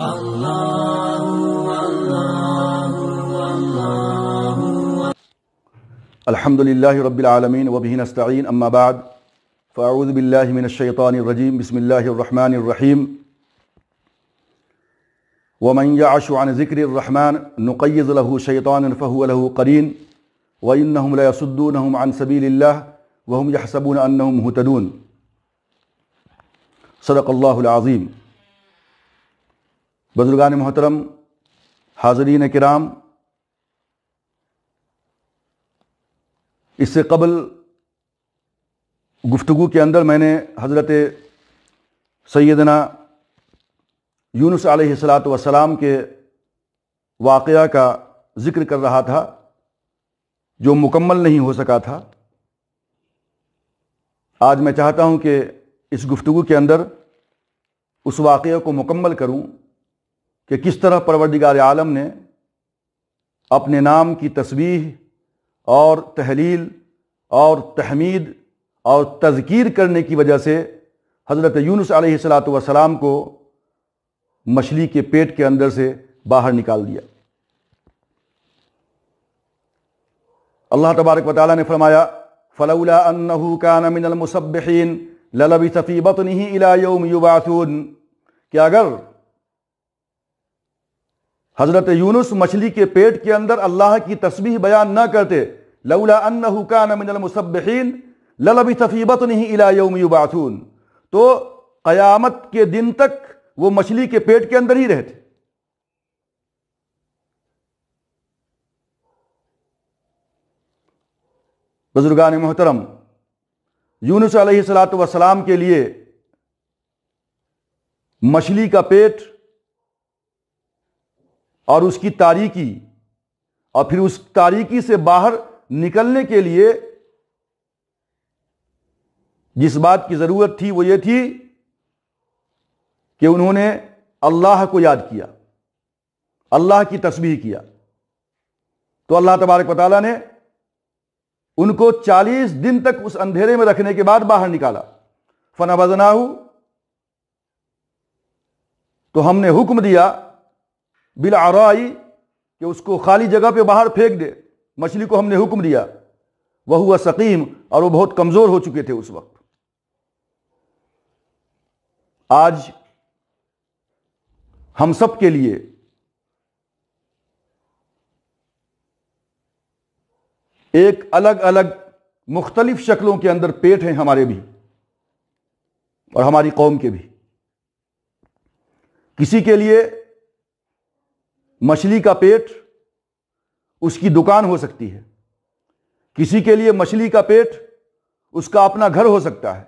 الله الله الله الحمد لله رب العالمين وبه نستعين أما بعد فأعوذ بالله من الشيطان الرجيم بسم الله الرحمن الرحيم ومن يعش عن ذكر الرحمن نقيض له شيطانا فهو له قرين وإنهم لا يصدونهم عن سبيل الله وهم يحسبون أنهم مهتدون صدق الله العظيم बुजुर्गान मोहतरम हाजरीन कराम इससे कबल गुफ्तु के अंदर मैंने हज़रत सैदना यूनुस सलात वसलाम के वाक़ का ज़िक्र कर रहा था जो मुकम्मल नहीं हो सका था आज मैं चाहता हूं कि इस गुफ्तु के अंदर उस वाक़े को मुकम्मल करूं कि किस तरह परवरदिगार आलम ने अपने नाम की तस्वीर और तहलील और तहमीद और तज़कीर करने की वजह से हज़रत यूनुस सलाम को मछली के पेट के अंदर से बाहर निकाल दिया अल्लाह तबारक वाली ने फरमाया फ़लाउला अन्नहू कान मिनल मुसब्बिहीन ललबी सफ़ी बतनी इला यौम युबासून कि अगर हजरत यूनुस मछली के पेट के अंदर अल्लाह की तस्वीर बयान न करते लौला अन्नकानमसबिन ललबी तफीबत नहीं इलायोमबाथून तो क़यामत के दिन तक वो मछली के पेट के अंदर ही रहते बुजुर्गान मोहतरम यूनुस सलात वसलाम के लिए मछली का पेट और उसकी तारीकी और फिर उस तारीकी से बाहर निकलने के लिए जिस बात की ज़रूरत थी वो ये थी कि उन्होंने अल्लाह को याद किया अल्लाह की तस्वीर किया तो अल्लाह तबारक वाली ने उनको 40 दिन तक उस अंधेरे में रखने के बाद बाहर निकाला फना बजना तो हमने हुक्म दिया बिल आराई कि उसको खाली जगह पे बाहर फेंक दे मछली को हमने हुक्म दिया वह हुआ सकीम और वो बहुत कमज़ोर हो चुके थे उस वक्त आज हम सब के लिए एक अलग अलग मुख्तलिफ शक्लों के अंदर पेट हैं हमारे भी और हमारी कौम के भी किसी के लिए मछली का पेट उसकी दुकान हो सकती है किसी के लिए मछली का पेट उसका अपना घर हो सकता है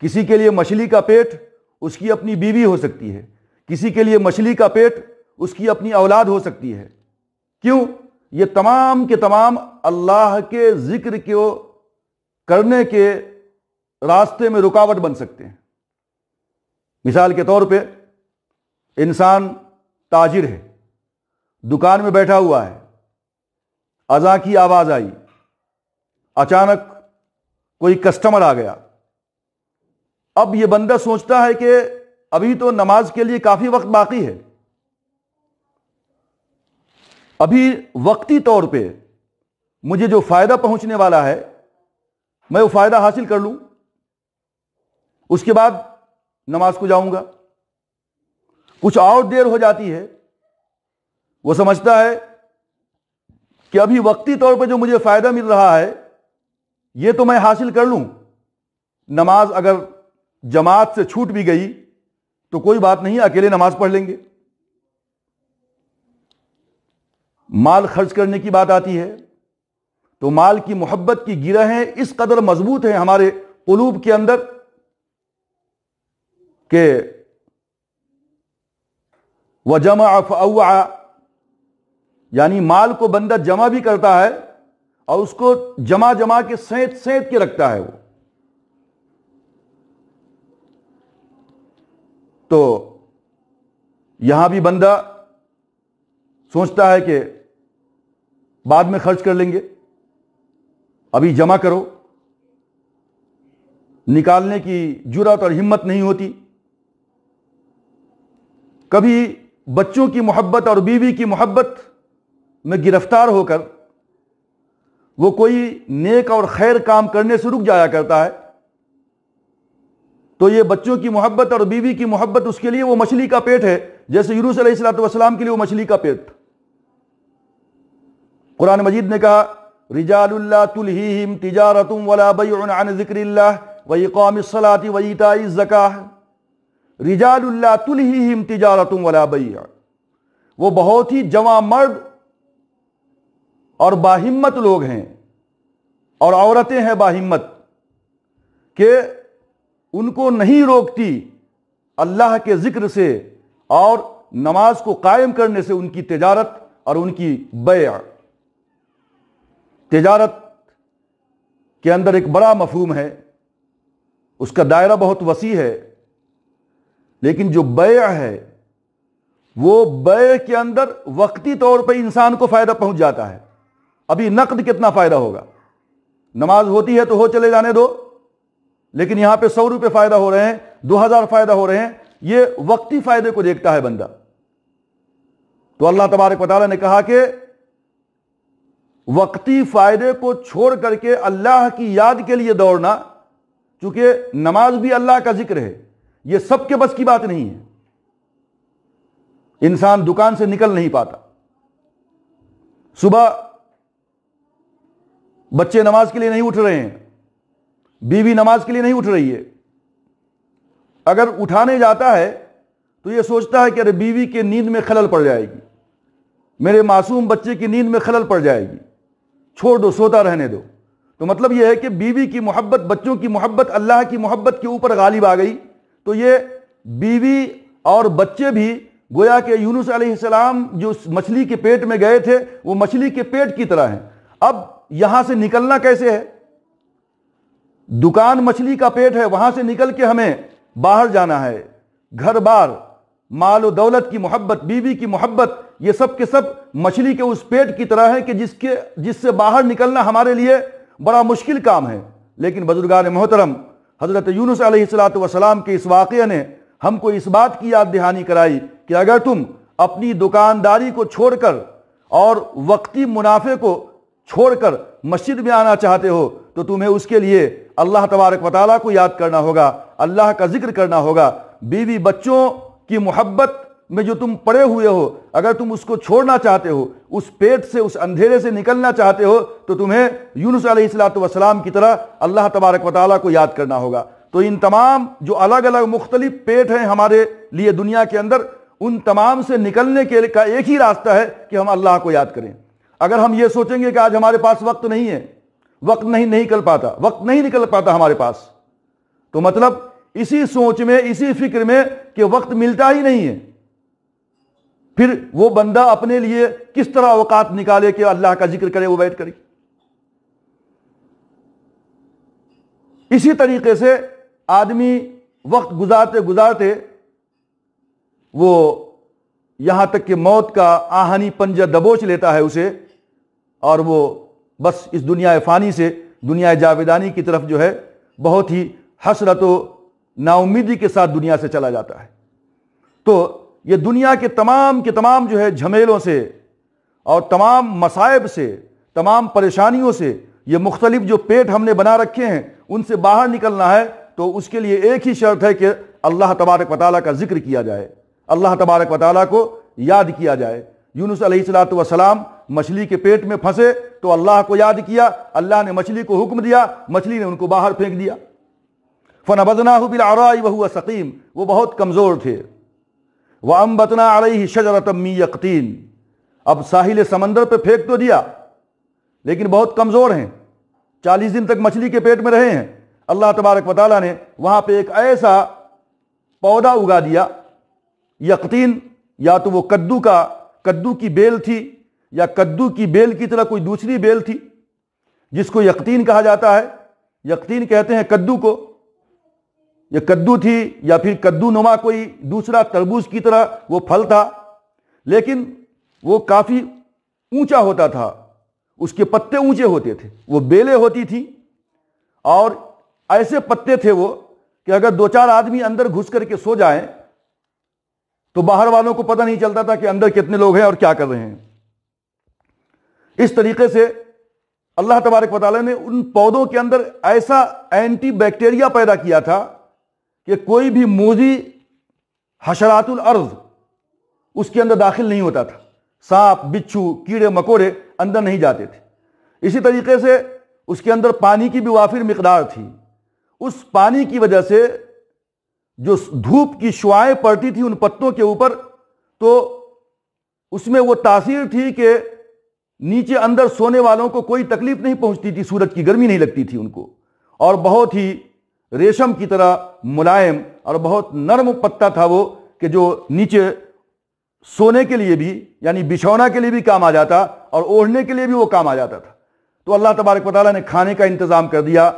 किसी के लिए मछली का पेट उसकी अपनी बीवी हो सकती है किसी के लिए मछली का पेट उसकी अपनी औलाद हो सकती है क्यों ये तमाम के तमाम अल्लाह के जिक्र को करने के रास्ते में रुकावट बन सकते हैं मिसाल के तौर पे इंसान ताजिर है दुकान में बैठा हुआ है अजा की आवाज आई अचानक कोई कस्टमर आ गया अब यह बंदा सोचता है कि अभी तो नमाज के लिए काफी वक्त बाकी है अभी वक्ती तौर पे मुझे जो फायदा पहुंचने वाला है मैं वो फायदा हासिल कर लूं उसके बाद नमाज को जाऊंगा कुछ और देर हो जाती है वो समझता है कि अभी वक्ती तौर पर जो मुझे फायदा मिल रहा है ये तो मैं हासिल कर लूं नमाज अगर जमात से छूट भी गई तो कोई बात नहीं अकेले नमाज पढ़ लेंगे माल खर्च करने की बात आती है तो माल की मोहब्बत की गिरहें इस कदर मजबूत हैं हमारे कलूब के अंदर के वजमा फआ यानी माल को बंदा जमा भी करता है और उसको जमा जमा के सेंत सेंत के रखता है वो तो यहां भी बंदा सोचता है कि बाद में खर्च कर लेंगे अभी जमा करो निकालने की जुरात और हिम्मत नहीं होती कभी बच्चों की मोहब्बत और बीवी की मोहब्बत में गिरफ्तार होकर वो कोई नेक और खैर काम करने से रुक जाया करता है तो ये बच्चों की मोहब्बत और बीवी की मोहब्बत उसके लिए वो मछली का पेट है जैसे यूनुस सलाम के लिए वो मछली का पेट कुरान मजीद ने कहा रिजाल्ला तुलहीम तिजारतुम वला जिक्र वही कौम सलाती वही ताई जका रिजाल्ला तुलहीम तिजारतुम वला वो बहुत ही जवा मर्द और बाहिम्मत लोग हैं और औरतें हैं बाहिम्मत के उनको नहीं रोकती अल्लाह के ज़िक्र से और नमाज को कायम करने से उनकी तजारत और उनकी बया तजारत के अंदर एक बड़ा मफहूम है उसका दायरा बहुत वसी है लेकिन जो बया है वो बय के अंदर वक्ती तौर पे इंसान को फ़ायदा पहुंच जाता है अभी नकद कितना फायदा होगा नमाज होती है तो हो चले जाने दो लेकिन यहां पे सौ रुपए फायदा हो रहे हैं दो हजार फायदा हो रहे हैं ये वक्ती फायदे को देखता है बंदा तो अल्लाह तबारक वाली ने कहा कि वक्ती फायदे को छोड़ करके अल्लाह की याद के लिए दौड़ना चूंकि नमाज भी अल्लाह का जिक्र है यह सबके बस की बात नहीं है इंसान दुकान से निकल नहीं पाता सुबह बच्चे नमाज के लिए नहीं उठ रहे हैं बीवी नमाज के लिए नहीं उठ रही है अगर उठाने जाता है तो ये सोचता है कि अरे बीवी के नींद में खलल पड़ जाएगी मेरे मासूम बच्चे की नींद में खलल पड़ जाएगी छोड़ दो सोता रहने दो तो मतलब यह है कि बीवी की मोहब्बत बच्चों की मोहब्बत अल्लाह की मोहब्बत के ऊपर गालिब आ गई तो ये बीवी और बच्चे भी गोया के यूनुस अलैहिस्सलाम जो मछली के पेट में गए थे वो मछली के पेट की तरह हैं अब यहां से निकलना कैसे है दुकान मछली का पेट है वहां से निकल के हमें बाहर जाना है घर बार माल दौलत की मोहब्बत बीवी की मोहब्बत ये सब के सब मछली के उस पेट की तरह है कि जिसके जिससे बाहर निकलना हमारे लिए बड़ा मुश्किल काम है लेकिन बजुर्गान मोहतरम हज़रत यूनुस वसलाम के इस वाक़ ने हमको इस बात की याद दहानी कराई कि अगर तुम अपनी दुकानदारी को छोड़कर और वक्ती मुनाफे को छोड़कर मस्जिद में आना चाहते हो तो तुम्हें उसके लिए अल्लाह तबारक वाली को याद करना होगा अल्लाह का जिक्र करना होगा बीवी बच्चों की मोहब्बत में जो तुम पड़े हुए हो अगर तुम उसको छोड़ना चाहते हो उस पेट से उस अंधेरे से निकलना चाहते हो तो तुम्हें यूनुस अलैहिस्सलाम की तरह अल्लाह तबारक वाली को याद करना होगा तो इन तमाम जो अलग अलग मुख्तलिफ पेट हैं हमारे लिए दुनिया के अंदर उन तमाम से निकलने के का एक ही रास्ता है कि हम अल्लाह को याद करें अगर हम ये सोचेंगे कि आज हमारे पास वक्त नहीं है वक्त नहीं नहीं निकल पाता वक्त नहीं निकल पाता हमारे पास तो मतलब इसी सोच में इसी फिक्र में कि वक्त मिलता ही नहीं है फिर वो बंदा अपने लिए किस तरह अवकात निकाले कि अल्लाह का जिक्र करे वो बैठ करे इसी तरीके से आदमी वक्त गुजारते गुजारते वो यहां तक कि मौत का आहानी पंजा दबोच लेता है उसे और वो बस इस दुनिया फ़ानी से दुनिया जावेदानी की तरफ जो है बहुत ही हसरत नाउमीदी के साथ दुनिया से चला जाता है तो ये दुनिया के तमाम के तमाम जो है झमेलों से और तमाम मसायब से तमाम परेशानियों से ये मुख्तलिफ जो पेट हमने बना रखे हैं उनसे बाहर निकलना है तो उसके लिए एक ही शर्त है कि अल्लाह तबारक वाली का जिक्र किया जाए अल्लाह तबारक वाली को याद किया जाए यूनुस सलाम मछली के पेट में फंसे तो अल्लाह को याद किया अल्लाह ने मछली को हुक्म दिया मछली ने उनको बाहर फेंक दिया फनबदना बिल आरई वह हुआ सकीम वो बहुत कमज़ोर थे वह आ रही शजरतमी यकतीन अब साहिल समंदर पर फेंक तो दिया लेकिन बहुत कमज़ोर हैं चालीस दिन तक मछली के पेट में रहे हैं अल्लाह तबारक वाली ने वहाँ पर एक ऐसा पौधा उगा दिया यकतीन या तो वो कद्दू का कद्दू की बेल थी या कद्दू की बेल की तरह कोई दूसरी बेल थी जिसको यकतीन कहा जाता है यकतीन कहते हैं कद्दू को यह कद्दू थी या फिर कद्दू नुमा कोई दूसरा तरबूज की तरह वो फल था लेकिन वो काफ़ी ऊंचा होता था उसके पत्ते ऊंचे होते थे वो बेलें होती थी और ऐसे पत्ते थे वो कि अगर दो चार आदमी अंदर घुस करके सो जाएं तो बाहर वालों को पता नहीं चलता था कि अंदर कितने लोग हैं और क्या कर रहे हैं इस तरीके से अल्लाह तबारक वाल ने उन पौधों के अंदर ऐसा एंटी बैक्टीरिया पैदा किया था कि कोई भी मोजी हशरातुल अर्ज उसके अंदर दाखिल नहीं होता था सांप बिच्छू कीड़े मकोड़े अंदर नहीं जाते थे इसी तरीके से उसके अंदर पानी की भी वाफिर मकदार थी उस पानी की वजह से जो धूप की शुआएँ पड़ती थी उन पत्तों के ऊपर तो उसमें वो तासीर थी कि नीचे अंदर सोने वालों को कोई तकलीफ नहीं पहुंचती थी सूरज की गर्मी नहीं लगती थी उनको और बहुत ही रेशम की तरह मुलायम और बहुत नर्म पत्ता था वो कि जो नीचे सोने के लिए भी यानी बिछौना के लिए भी काम आ जाता और ओढ़ने के लिए भी वो काम आ जाता था तो अल्लाह तबारक वाली ने खाने का इंतज़ाम कर दिया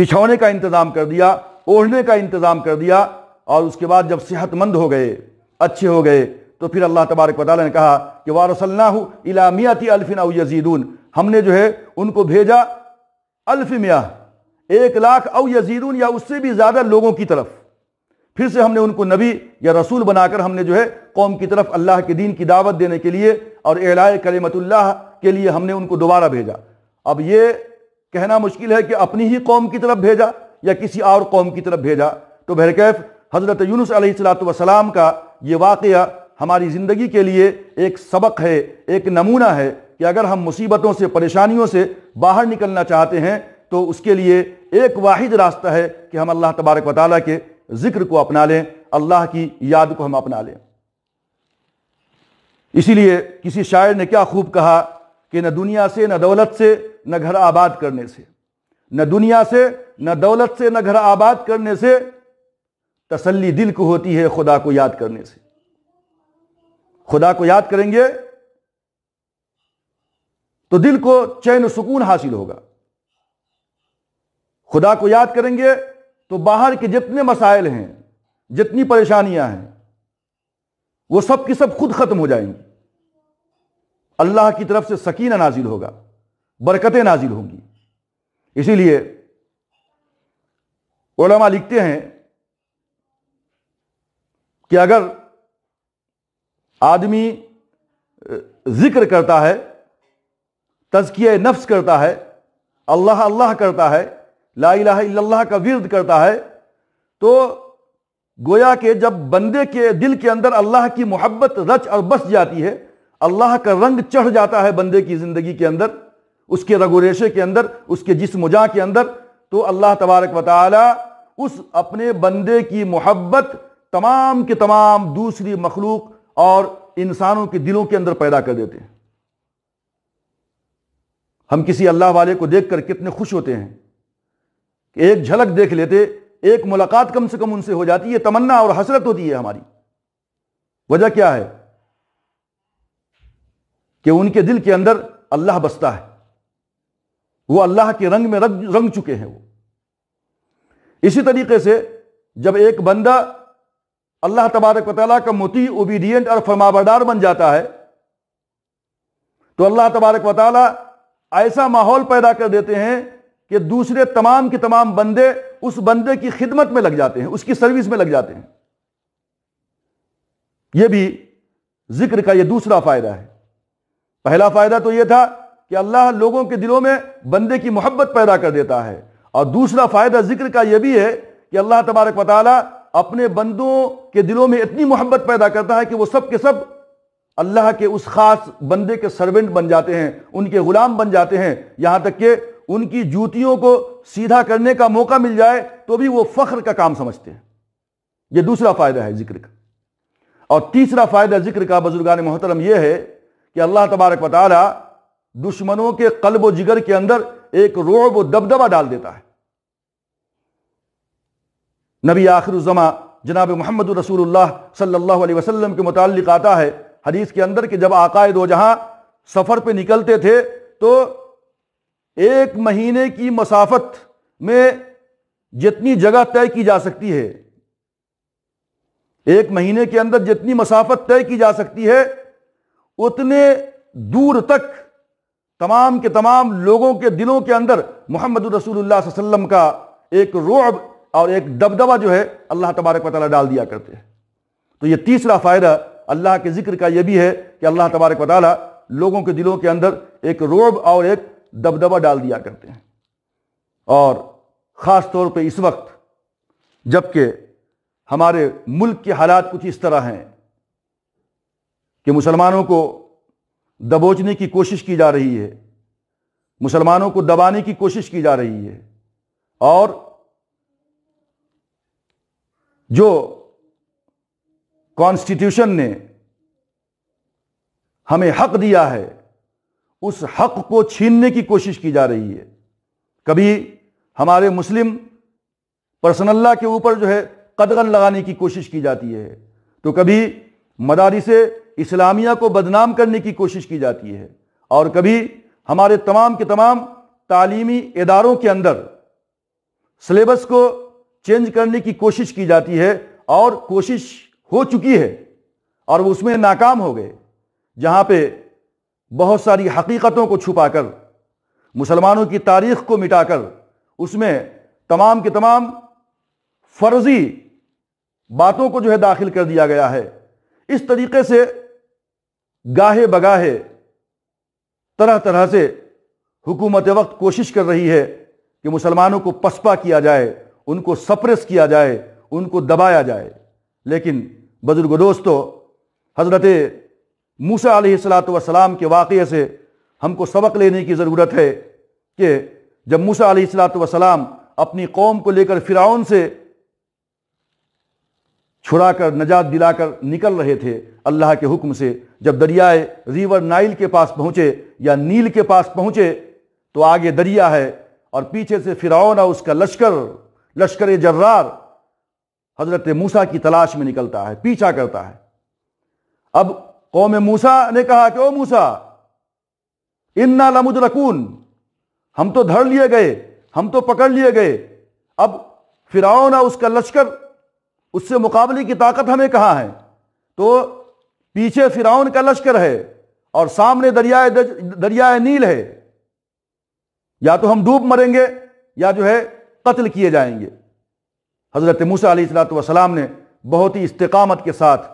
बिछौने का इंतज़ाम कर दिया ओढ़ने का इंतज़ाम कर दिया और उसके बाद जब सेहतमंद हो गए अच्छे हो गए तो फिर अल्लाह तबारक वाली ने कहा कि वारसल्ला इलामियाती अल्फिना यजीदून हमने जो है उनको भेजा अल्फिमिया एक लाख औ यजीदून या उससे भी ज़्यादा लोगों की तरफ फिर से हमने उनको नबी या रसूल बनाकर हमने जो है कौम की तरफ अल्लाह के दीन की दावत देने के लिए और एलाय कलीमतुल्लाह के लिए हमने उनको दोबारा भेजा अब ये कहना मुश्किल है कि अपनी ही कौम की तरफ भेजा या किसी और कौम की तरफ भेजा तो बहरकैफ हज़रत यूनुस अलैहिस्सलातु वसलाम का ये वाकया हमारी ज़िंदगी के लिए एक सबक है एक नमूना है कि अगर हम मुसीबतों से परेशानियों से बाहर निकलना चाहते हैं तो उसके लिए एक वाहिद रास्ता है कि हम अल्लाह तबारक वाली के ज़िक्र को अपना लें अल्लाह की याद को हम अपना लें इसीलिए किसी शायर ने क्या खूब कहा कि न दुनिया से न दौलत से न घर आबाद करने से न दुनिया से न दौलत से न घर आबाद करने से तसल्ली दिल को होती है खुदा को याद करने से खुदा को याद करेंगे तो दिल को चैन सुकून हासिल होगा खुदा को याद करेंगे तो बाहर के जितने मसाइल हैं जितनी परेशानियां हैं वो सब की सब खुद खत्म हो जाएंगी अल्लाह की तरफ से सकीना नाजिल होगा बरकतें नाजिल होंगी इसीलिए ओलमा लिखते हैं कि अगर आदमी जिक्र करता है तजकिया नफ्स करता है अल्लाह अल्लाह करता है ला इलाहा का विरद करता है तो गोया के जब बंदे के दिल के अंदर अल्लाह की मोहब्बत रच और बस जाती है अल्लाह का रंग चढ़ जाता है बंदे की ज़िंदगी के अंदर उसके रगो रेशे के अंदर उसके जिसमुजा के अंदर तो अल्लाह तबारक वाली उस अपने बंदे की मोहब्बत तमाम के तमाम दूसरी मखलूक और इंसानों के दिलों के अंदर पैदा कर देते हैं हम किसी अल्लाह वाले को देखकर कितने खुश होते हैं कि एक झलक देख लेते एक मुलाकात कम से कम उनसे हो जाती है तमन्ना और हसरत होती है हमारी वजह क्या है कि उनके दिल के अंदर अल्लाह बसता है वो अल्लाह के रंग में रंग रंग चुके हैं वो इसी तरीके से जब एक बंदा अल्लाह तबारक वाली का मुती ओबीडियंट और फरमाबरदार बन जाता है तो अल्लाह तबारक वाली ऐसा माहौल पैदा कर देते हैं कि दूसरे तमाम के तमाम बंदे उस बंदे की खिदमत में लग जाते हैं उसकी सर्विस में लग जाते हैं यह भी जिक्र का यह दूसरा फायदा है पहला फायदा तो यह था कि अल्लाह लोगों के दिलों में बंदे की मोहब्बत पैदा कर देता है और दूसरा फायदा जिक्र का यह भी है कि अल्लाह तबारक वाली अपने बंदों के दिलों में इतनी मोहब्बत पैदा करता है कि वो सब के सब अल्लाह के उस खास बंदे के सर्वेंट बन जाते हैं उनके गुलाम बन जाते हैं यहां तक कि उनकी जूतियों को सीधा करने का मौका मिल जाए तो भी वो फख्र का काम समझते हैं ये दूसरा फायदा है जिक्र का और तीसरा फायदा जिक्र का बजुर्गान मोहतरम यह है कि अल्लाह तबारक वाली दुश्मनों के कल्ब जिगर के अंदर एक रोब दबदबा डाल देता है नबी जमा जनाब महमद रसूल सल्ला वसलम के मुतालिक आता है हदीस के अंदर कि जब आकाए दो जहाँ सफ़र पर निकलते थे तो एक महीने की मसाफत में जितनी जगह तय की जा सकती है एक महीने के अंदर जितनी मसाफत तय की जा सकती है उतने दूर तक तमाम के तमाम लोगों के दिलों के अंदर मोहम्मद रसूल वसल्लम का एक रोब और एक दबदबा जो है अल्लाह तबारक वाली डाल दिया करते हैं तो ये तीसरा फ़ायदा अल्लाह के ज़िक्र का यह भी है कि अल्लाह तबारक वाली लोगों के दिलों के अंदर एक रोब और एक दबदबा डाल दिया करते हैं और ख़ास तौर पर इस वक्त जबकि हमारे मुल्क के हालात कुछ इस तरह हैं कि मुसलमानों को दबोचने की कोशिश की जा रही है मुसलमानों को दबाने की कोशिश की जा रही है और जो कॉन्स्टिट्यूशन ने हमें हक दिया है उस हक को छीनने की कोशिश की जा रही है कभी हमारे मुस्लिम पर्सनल्ला के ऊपर जो है कदगन लगाने की कोशिश की जाती है तो कभी मदारिस इस्लामिया को बदनाम करने की कोशिश की जाती है और कभी हमारे तमाम के तमाम तालीमी इदारों के अंदर सिलेबस को चेंज करने की कोशिश की जाती है और कोशिश हो चुकी है और वो उसमें नाकाम हो गए जहाँ पे बहुत सारी हकीकतों को छुपाकर मुसलमानों की तारीख को मिटाकर उसमें तमाम के तमाम फर्जी बातों को जो है दाखिल कर दिया गया है इस तरीके से गाहे बगाहे तरह तरह से हुकूमत वक्त कोशिश कर रही है कि मुसलमानों को पसपा किया जाए उनको सप्रेस किया जाए उनको दबाया जाए लेकिन बुजुर्ग दोस्तों हज़रत मूसा सलाम के वाक़े से हमको सबक लेने की ज़रूरत है कि जब मूसा सलाम अपनी कौम को लेकर फ़िराउन से छुड़ा कर नजात दिलाकर निकल रहे थे अल्लाह के हुक्म से जब दरियाए रिवर नाइल के पास पहुँचे या नील के पास पहुँचे तो आगे दरिया है और पीछे से फिराउन और उसका लश्कर लश्कर जर्रार हजरत मूसा की तलाश में निकलता है पीछा करता है अब कौम मूसा ने कहा कि ओ मूसा इन्ना रकून हम तो धर लिए गए हम तो पकड़ लिए गए अब फिराओ ना उसका लश्कर उससे मुकाबले की ताकत हमें कहाँ है तो पीछे फिराउन का लश्कर है और सामने दरियाए दरियाए नील है या तो हम डूब मरेंगे या जो है कत्ल किए जाएंगे हज़रत मूसा सलाम ने बहुत ही इस्तकामत के साथ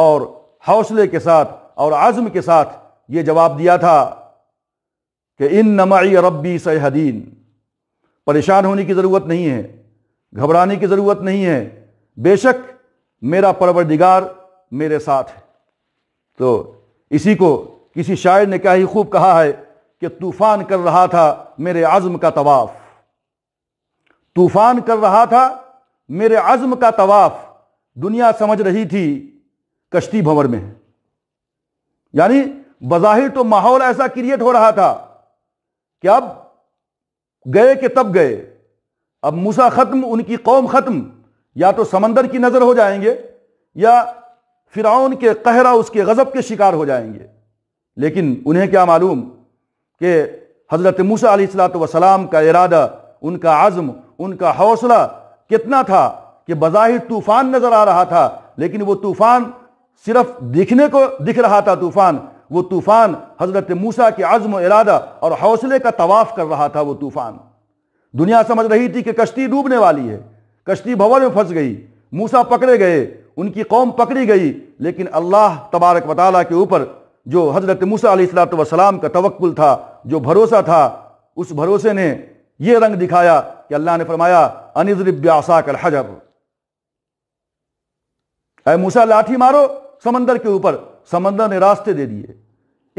और हौसले के साथ और आज़म के साथ ये जवाब दिया था कि इन नमाई रबी सहदीन परेशान होने की ज़रूरत नहीं है घबराने की ज़रूरत नहीं है बेशक मेरा परवरदिगार मेरे साथ है तो इसी को किसी शायर ने क्या ही खूब कहा है कि तूफ़ान कर रहा था मेरे आज़म का तवाफ़ तूफान कर रहा था मेरे आजम का तवाफ दुनिया समझ रही थी कश्ती भंवर में यानी बज़ाहिर तो माहौल ऐसा क्रिएट हो रहा था कि अब गए के तब गए अब मूसा ख़त्म उनकी कौम ख़त्म या तो समंदर की नज़र हो जाएंगे या फिराउन के कहरा उसके गज़ब के शिकार हो जाएंगे लेकिन उन्हें क्या मालूम कि हज़रत मूसा सलाम का इरादा उनका आज़म उनका हौसला कितना था कि बज़ाहिर तूफान नजर आ रहा था लेकिन वो तूफान सिर्फ दिखने को दिख रहा था तूफान वो तूफान हजरत मूसा के आज़म इरादा और हौसले का तवाफ कर रहा था वो तूफान दुनिया समझ रही थी कि कश्ती डूबने वाली है कश्ती भवन में फंस गई मूसा पकड़े गए उनकी कौम पकड़ी गई लेकिन अल्लाह तबारक वाली के ऊपर जो हजरत मूसा सलाम का तवक्ल था जो भरोसा था उस भरोसे ने यह रंग दिखाया कि अल्लाह ने फरमाया अनिजरिब्यासा कल हजर अरे मूसा लाठी मारो समंदर के ऊपर समंदर ने रास्ते दे दिए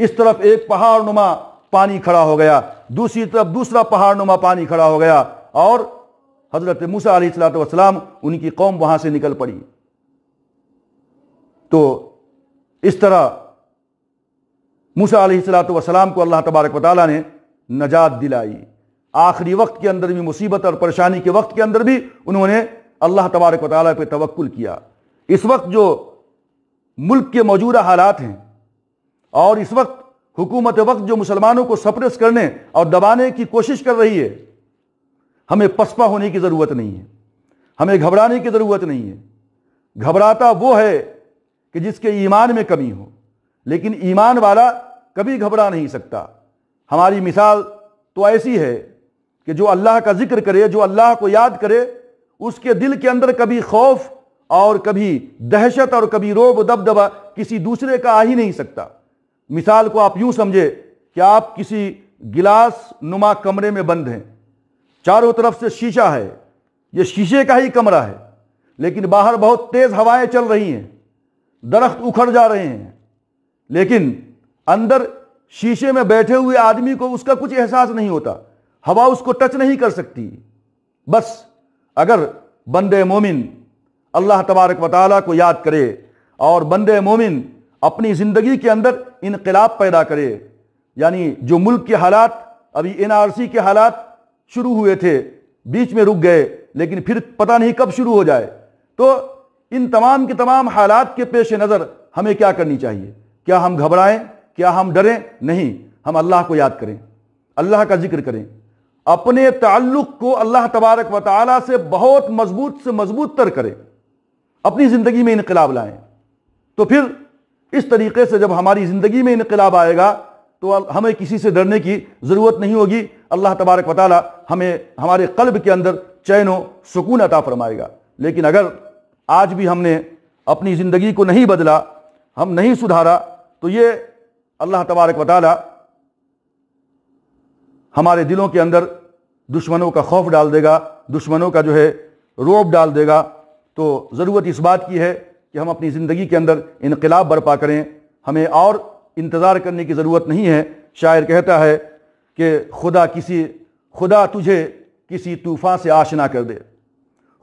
इस तरफ एक पहाड़ नुमा पानी खड़ा हो गया दूसरी तरफ दूसरा पहाड़ नुमा पानी खड़ा हो गया और हजरत मूसा सलाम उनकी कौम वहां से निकल पड़ी तो इस तरह मूसा सलाम को अल्लाह तबारक वाली ने नजात दिलाई आखिरी वक्त के अंदर भी मुसीबत और परेशानी के वक्त के अंदर भी उन्होंने अल्लाह तबारक वाली पर तवक्ल किया इस वक्त जो मुल्क के मौजूदा हालात हैं और इस वक्त हुकूमत वक्त जो मुसलमानों को सप्रेस करने और दबाने की कोशिश कर रही है हमें पसपा होने की ज़रूरत नहीं है हमें घबराने की ज़रूरत नहीं है घबराता वो है कि जिसके ईमान में कमी हो लेकिन ईमान वाला कभी घबरा नहीं सकता हमारी मिसाल तो ऐसी है कि जो अल्लाह का जिक्र करे जो अल्लाह को याद करे उसके दिल के अंदर कभी खौफ और कभी दहशत और कभी रोब दबदबा किसी दूसरे का आ ही नहीं सकता मिसाल को आप यूं समझे कि आप किसी गिलास नुमा कमरे में बंद हैं चारों तरफ से शीशा है ये शीशे का ही कमरा है लेकिन बाहर बहुत तेज हवाएं चल रही हैं दरख्त उखड़ जा रहे हैं लेकिन अंदर शीशे में बैठे हुए आदमी को उसका कुछ एहसास नहीं होता हवा उसको टच नहीं कर सकती बस अगर बंद मोमिन अल्लाह तबारक वाली को याद करे और बंद मोमिन अपनी ज़िंदगी के अंदर इनकलाब पैदा करे यानी जो मुल्क के हालात अभी एनआरसी के हालात शुरू हुए थे बीच में रुक गए लेकिन फिर पता नहीं कब शुरू हो जाए तो इन तमाम के तमाम हालात के पेश नज़र हमें क्या करनी चाहिए क्या हम घबराएं क्या हम डरें नहीं हम अल्लाह को याद करें अल्लाह का जिक्र करें अपने ताल्लुक को अल्लाह तबारक व से बहुत मजबूत से मजबूत तर करें अपनी ज़िंदगी में इनकलाब लाएं तो फिर इस तरीके से जब हमारी ज़िंदगी में इनकलाब आएगा तो हमें किसी से डरने की ज़रूरत नहीं होगी अल्लाह तबारक वाली हमें हमारे कल्ब के अंदर चैन सुकून अता फरमाएगा लेकिन अगर आज भी हमने अपनी ज़िंदगी को नहीं बदला हम नहीं सुधारा तो ये अल्लाह तबारक वाली हमारे दिलों के अंदर दुश्मनों का खौफ डाल देगा दुश्मनों का जो है रोब डाल देगा तो ज़रूरत इस बात की है कि हम अपनी ज़िंदगी के अंदर इनकलाब बरपा करें हमें और इंतज़ार करने की ज़रूरत नहीं है शायर कहता है कि खुदा किसी खुदा तुझे किसी तूफा से आशना कर दे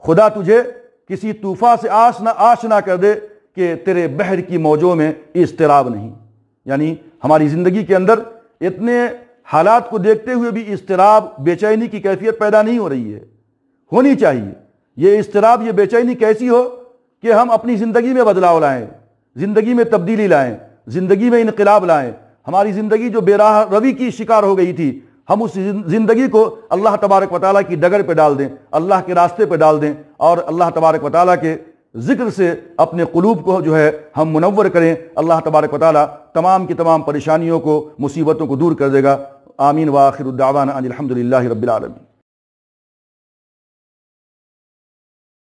खुदा तुझे किसी तूफा से आशना आशना कर दे कि तेरे बहर की मौजों में इसतराब नहीं यानी हमारी ज़िंदगी के अंदर इतने हालात को देखते हुए भी इसतराब बेचैनी की कैफियत पैदा नहीं हो रही है होनी चाहिए ये इसतराब ये बेचैनी कैसी हो कि हम अपनी ज़िंदगी में बदलाव लाएं ज़िंदगी में तब्दीली लाएं ज़िंदगी में इनकलाब लाएं हमारी ज़िंदगी जो बेराह रवि की शिकार हो गई थी हम उस ज़िंदगी को अल्लाह तबारक वाली की डगर पर डाल दें अल्लाह के रास्ते पर डाल दें और अल्लाह तबारक वाली के ज़िक्र से अपने कलूब को जो है हम मुनवर करें अल्लाह तबारक वाली तमाम की तमाम परेशानियों को मुसीबतों को दूर कर देगा آمين وآخر الدعوان أن الحمد لله رب العالمين